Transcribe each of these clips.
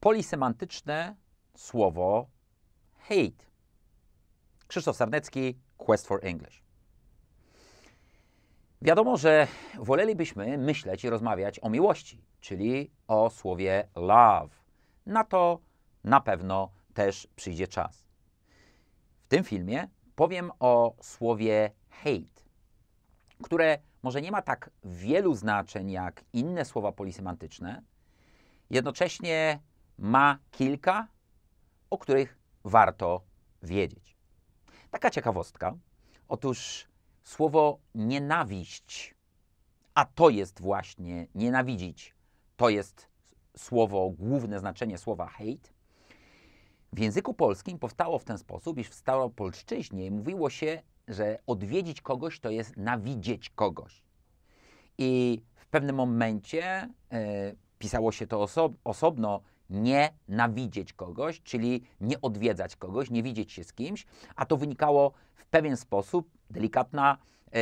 polisemantyczne słowo hate. Krzysztof Sarnecki, Quest for English. Wiadomo, że wolelibyśmy myśleć i rozmawiać o miłości, czyli o słowie love. Na to na pewno też przyjdzie czas. W tym filmie powiem o słowie hate, które może nie ma tak wielu znaczeń jak inne słowa polisemantyczne, jednocześnie ma kilka, o których warto wiedzieć. Taka ciekawostka. Otóż słowo nienawiść, a to jest właśnie nienawidzić, to jest słowo, główne znaczenie słowa hate, w języku polskim powstało w ten sposób, iż w staropolszczyźnie mówiło się, że odwiedzić kogoś to jest nawidzieć kogoś. I w pewnym momencie e, pisało się to oso osobno nienawidzieć kogoś, czyli nie odwiedzać kogoś, nie widzieć się z kimś, a to wynikało w pewien sposób, delikatna y, y,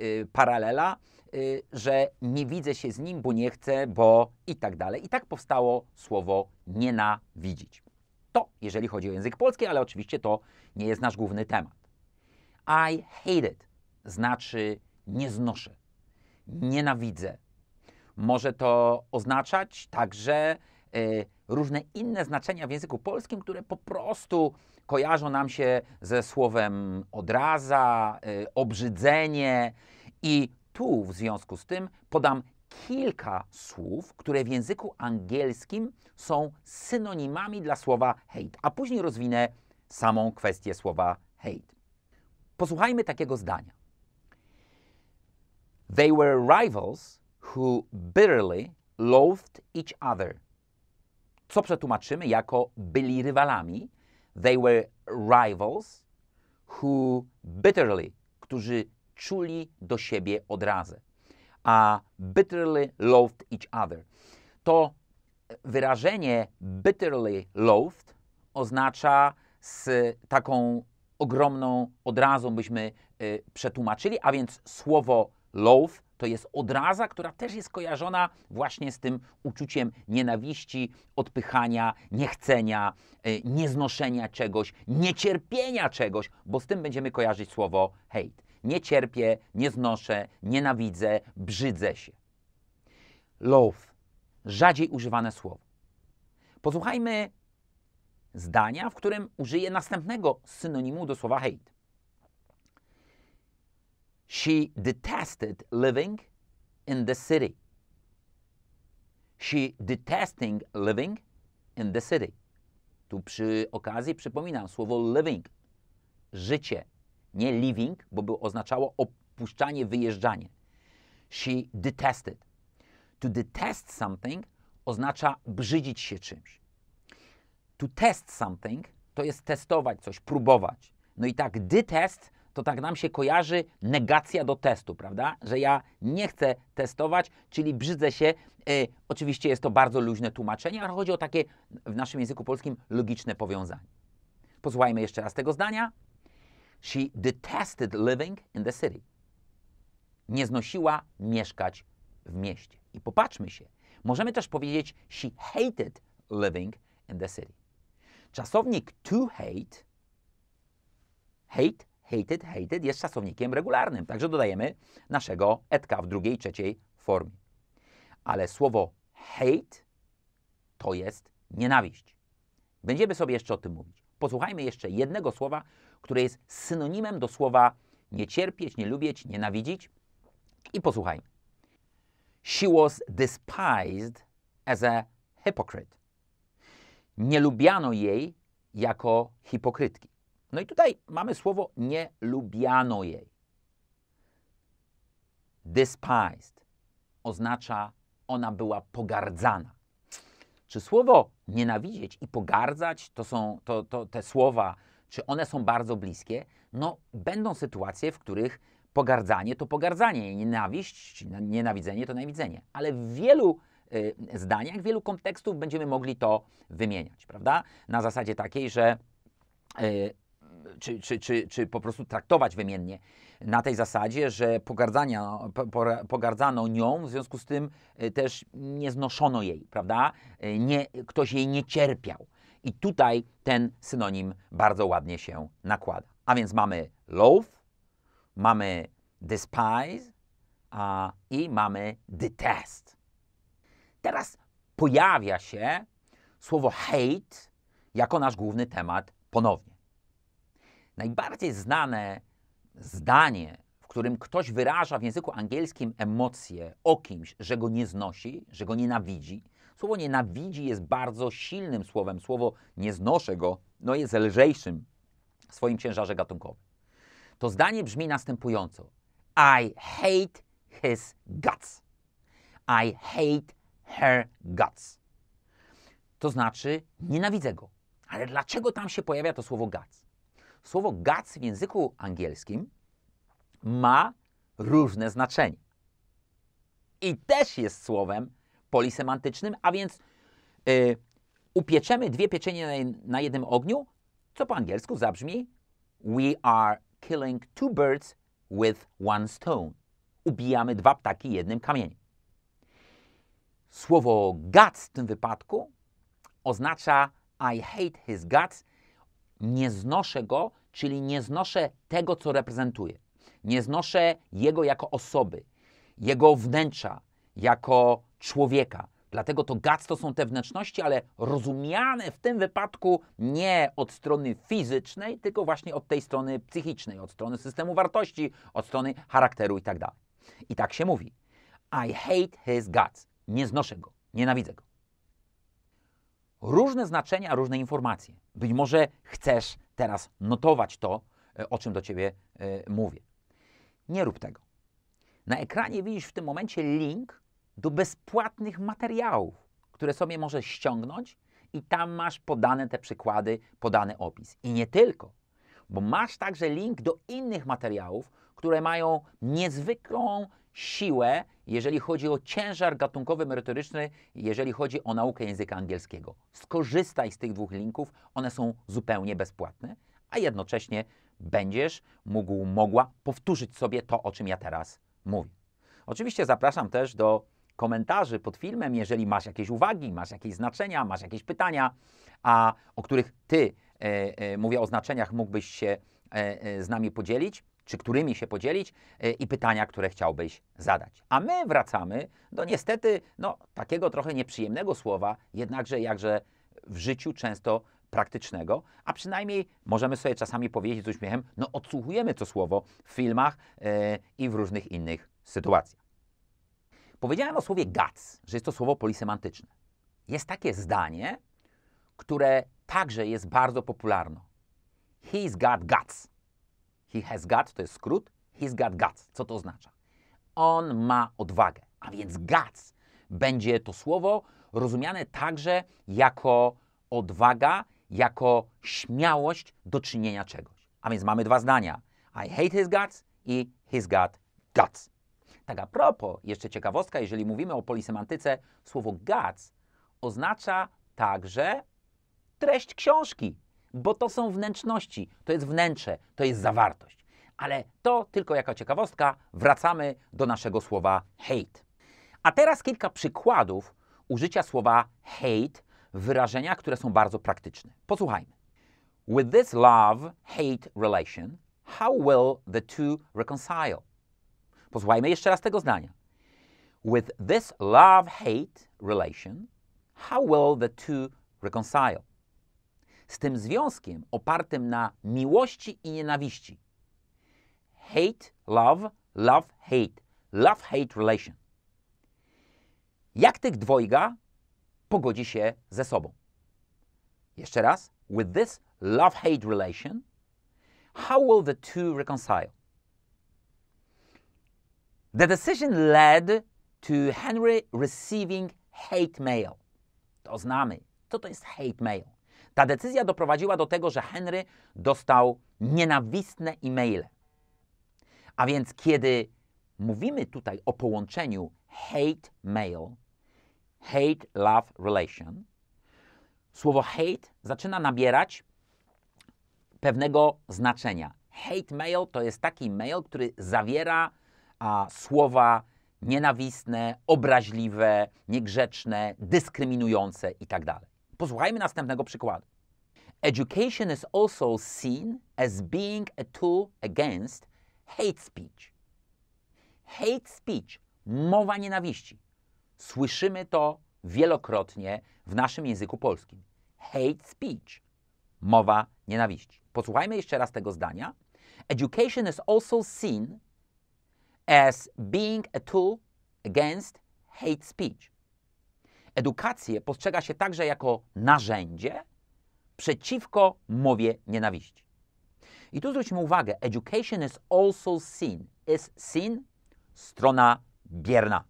y, paralela, e, że nie widzę się z nim, bo nie chcę, bo i tak dalej. I tak powstało słowo nienawidzić. To jeżeli chodzi o język polski, ale oczywiście to nie jest nasz główny temat. I hate it znaczy nie znoszę, nienawidzę. Może to oznaczać także Y, różne inne znaczenia w języku polskim, które po prostu kojarzą nam się ze słowem odraza, y, obrzydzenie. I tu w związku z tym podam kilka słów, które w języku angielskim są synonimami dla słowa hate, a później rozwinę samą kwestię słowa hate. Posłuchajmy takiego zdania. They were rivals who bitterly loathed each other co przetłumaczymy jako byli rywalami. They were rivals who bitterly, którzy czuli do siebie odrazę. A bitterly loathed each other. To wyrażenie bitterly loathed oznacza z taką ogromną odrazą byśmy y, przetłumaczyli, a więc słowo love, to jest odraza, która też jest kojarzona właśnie z tym uczuciem nienawiści, odpychania, niechcenia, e, nieznoszenia czegoś, niecierpienia czegoś, bo z tym będziemy kojarzyć słowo hejt. Nie cierpię, nie znoszę, nienawidzę, brzydzę się. Love. rzadziej używane słowo. Posłuchajmy zdania, w którym użyję następnego synonimu do słowa hate. She detested living in the city. She detesting living in the city. Tu przy okazji przypominam słowo living, życie, nie living, bo by oznaczało opuszczanie, wyjeżdżanie. She detested. To detest something oznacza brzydzić się czymś. To test something to jest testować coś, próbować. No i tak detest to tak nam się kojarzy negacja do testu, prawda? Że ja nie chcę testować, czyli brzydzę się. E, oczywiście jest to bardzo luźne tłumaczenie, ale chodzi o takie w naszym języku polskim logiczne powiązanie. Posłuchajmy jeszcze raz tego zdania. She detested living in the city. Nie znosiła mieszkać w mieście. I popatrzmy się. Możemy też powiedzieć she hated living in the city. Czasownik to hate, hate hated, hated jest czasownikiem regularnym, także dodajemy naszego etka w drugiej, trzeciej formie. Ale słowo hate to jest nienawiść. Będziemy sobie jeszcze o tym mówić. Posłuchajmy jeszcze jednego słowa, które jest synonimem do słowa nie cierpieć, nie lubić, nienawidzić. I posłuchajmy. She was despised as a hypocrite. Nie lubiano jej jako hipokrytki. No i tutaj mamy słowo nie lubiano jej. Despised oznacza ona była pogardzana. Czy słowo nienawidzieć i pogardzać to są to, to, te słowa, czy one są bardzo bliskie? No, będą sytuacje, w których pogardzanie to pogardzanie, nienawiść, nienawidzenie to nienawidzenie. Ale w wielu y, zdaniach, w wielu kontekstów będziemy mogli to wymieniać, prawda? Na zasadzie takiej, że y, czy, czy, czy, czy po prostu traktować wymiennie na tej zasadzie, że pogardzania, pogardzano nią, w związku z tym y, też nie znoszono jej, prawda? Y, nie, ktoś jej nie cierpiał. I tutaj ten synonim bardzo ładnie się nakłada. A więc mamy loathe, mamy despise a, i mamy detest. Teraz pojawia się słowo hate jako nasz główny temat ponownie. Najbardziej znane zdanie, w którym ktoś wyraża w języku angielskim emocje o kimś, że go nie znosi, że go nienawidzi. Słowo nienawidzi jest bardzo silnym słowem. Słowo nie znoszę go no jest lżejszym w swoim ciężarze gatunkowym. To zdanie brzmi następująco: I hate his guts. I hate her guts. To znaczy, nienawidzę go. Ale dlaczego tam się pojawia to słowo guts? Słowo gac w języku angielskim ma różne znaczenie. I też jest słowem polisemantycznym, a więc yy, upieczemy dwie pieczenie na, na jednym ogniu, co po angielsku zabrzmi We are killing two birds with one stone. Ubijamy dwa ptaki jednym kamieniem. Słowo guts w tym wypadku oznacza I hate his guts, nie znoszę go, czyli nie znoszę tego, co reprezentuje. Nie znoszę jego jako osoby, jego wnętrza, jako człowieka. Dlatego to gac to są te wnętrzności, ale rozumiane w tym wypadku nie od strony fizycznej, tylko właśnie od tej strony psychicznej, od strony systemu wartości, od strony charakteru itd. Tak I tak się mówi. I hate his guts. Nie znoszę go, nienawidzę go różne znaczenia, różne informacje. Być może chcesz teraz notować to, e, o czym do ciebie e, mówię. Nie rób tego. Na ekranie widzisz w tym momencie link do bezpłatnych materiałów, które sobie możesz ściągnąć i tam masz podane te przykłady, podany opis. I nie tylko, bo masz także link do innych materiałów, które mają niezwykłą siłę jeżeli chodzi o ciężar gatunkowy merytoryczny, jeżeli chodzi o naukę języka angielskiego. Skorzystaj z tych dwóch linków, one są zupełnie bezpłatne, a jednocześnie będziesz mógł, mogła powtórzyć sobie to, o czym ja teraz mówię. Oczywiście zapraszam też do komentarzy pod filmem, jeżeli masz jakieś uwagi, masz jakieś znaczenia, masz jakieś pytania, a o których ty, e, e, mówię o znaczeniach, mógłbyś się e, e z nami podzielić czy którymi się podzielić e, i pytania, które chciałbyś zadać. A my wracamy do niestety no, takiego trochę nieprzyjemnego słowa, jednakże jakże w życiu często praktycznego, a przynajmniej możemy sobie czasami powiedzieć z uśmiechem, no odsłuchujemy to słowo w filmach e, i w różnych innych sytuacjach. Powiedziałem o słowie guts, że jest to słowo polisemantyczne. Jest takie zdanie, które także jest bardzo popularne. He's got guts. He has got to jest skrót. He's got guts. Co to oznacza? On ma odwagę. A więc guts będzie to słowo rozumiane także jako odwaga, jako śmiałość do czynienia czegoś. A więc mamy dwa zdania. I hate his guts i his gut guts. Tak a propos, jeszcze ciekawostka, jeżeli mówimy o polisemantyce, słowo guts oznacza także treść książki bo to są wnętrzności, to jest wnętrze, to jest zawartość. Ale to tylko jako ciekawostka, wracamy do naszego słowa hate. A teraz kilka przykładów użycia słowa hate w wyrażeniach, które są bardzo praktyczne. Posłuchajmy. With this love-hate relation, how will the two reconcile? Posłuchajmy jeszcze raz tego zdania. With this love-hate relation, how will the two reconcile? z tym związkiem opartym na miłości i nienawiści. Hate, love, love, hate. Love, hate relation. Jak tych dwojga pogodzi się ze sobą? Jeszcze raz. With this love-hate relation, how will the two reconcile? The decision led to Henry receiving hate mail. To znamy. Co to jest hate mail? Ta decyzja doprowadziła do tego, że Henry dostał nienawistne e-maile. A więc, kiedy mówimy tutaj o połączeniu hate mail, hate love relation, słowo hate zaczyna nabierać pewnego znaczenia. Hate mail to jest taki mail, który zawiera a, słowa nienawistne, obraźliwe, niegrzeczne, dyskryminujące itd. Tak Posłuchajmy następnego przykładu. Education is also seen as being a tool against hate speech. Hate speech, mowa nienawiści. Słyszymy to wielokrotnie w naszym języku polskim. Hate speech, mowa nienawiści. Posłuchajmy jeszcze raz tego zdania. Education is also seen as being a tool against hate speech edukację postrzega się także jako narzędzie przeciwko mowie nienawiści. I tu zwróćmy uwagę, education is also seen, is seen, strona bierna.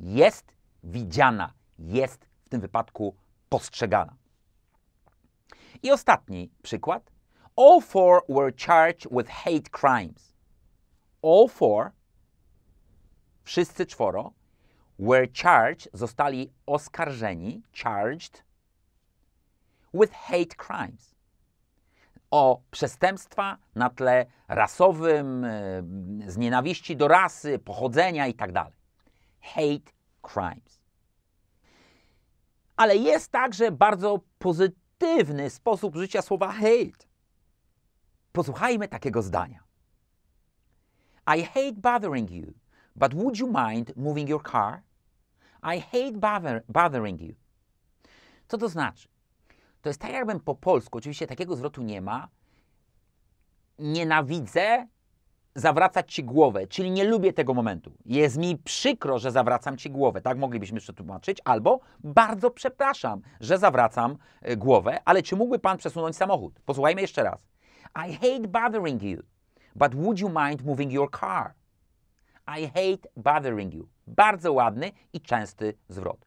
Jest widziana, jest w tym wypadku postrzegana. I ostatni przykład. All four were charged with hate crimes. All four, wszyscy czworo, were charged, zostali oskarżeni, charged, with hate crimes. O przestępstwa na tle rasowym, e, z nienawiści do rasy, pochodzenia itd. Tak hate crimes. Ale jest także bardzo pozytywny sposób życia słowa hate. Posłuchajmy takiego zdania. I hate bothering you, but would you mind moving your car? I hate bother, bothering you. Co to znaczy? To jest tak, jakbym po polsku, oczywiście takiego zwrotu nie ma. Nienawidzę zawracać ci głowę, czyli nie lubię tego momentu. Jest mi przykro, że zawracam ci głowę. Tak moglibyśmy przetłumaczyć, albo bardzo przepraszam, że zawracam e, głowę, ale czy mógłby pan przesunąć samochód? Posłuchajmy jeszcze raz. I hate bothering you, but would you mind moving your car? I hate bothering you. Bardzo ładny i częsty zwrot.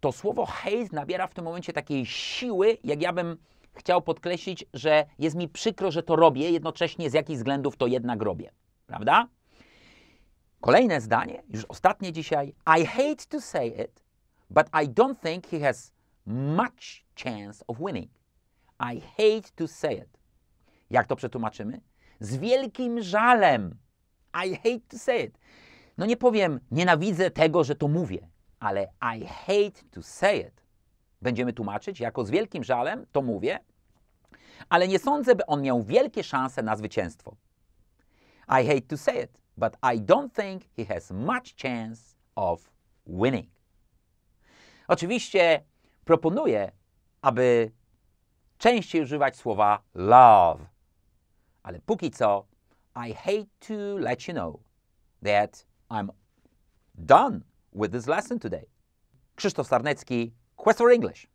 To słowo hate nabiera w tym momencie takiej siły, jak ja bym chciał podkreślić, że jest mi przykro, że to robię, jednocześnie z jakich względów to jednak robię. Prawda? Kolejne zdanie, już ostatnie dzisiaj. I hate to say it, but I don't think he has much chance of winning. I hate to say it. Jak to przetłumaczymy? Z wielkim żalem i hate to say it. No nie powiem, nienawidzę tego, że to mówię, ale I hate to say it. Będziemy tłumaczyć, jako z wielkim żalem to mówię, ale nie sądzę, by on miał wielkie szanse na zwycięstwo. I hate to say it, but I don't think he has much chance of winning. Oczywiście proponuję, aby częściej używać słowa love, ale póki co I hate to let you know that I'm done with this lesson today. Krzysztof Sarnecki, Quest for English.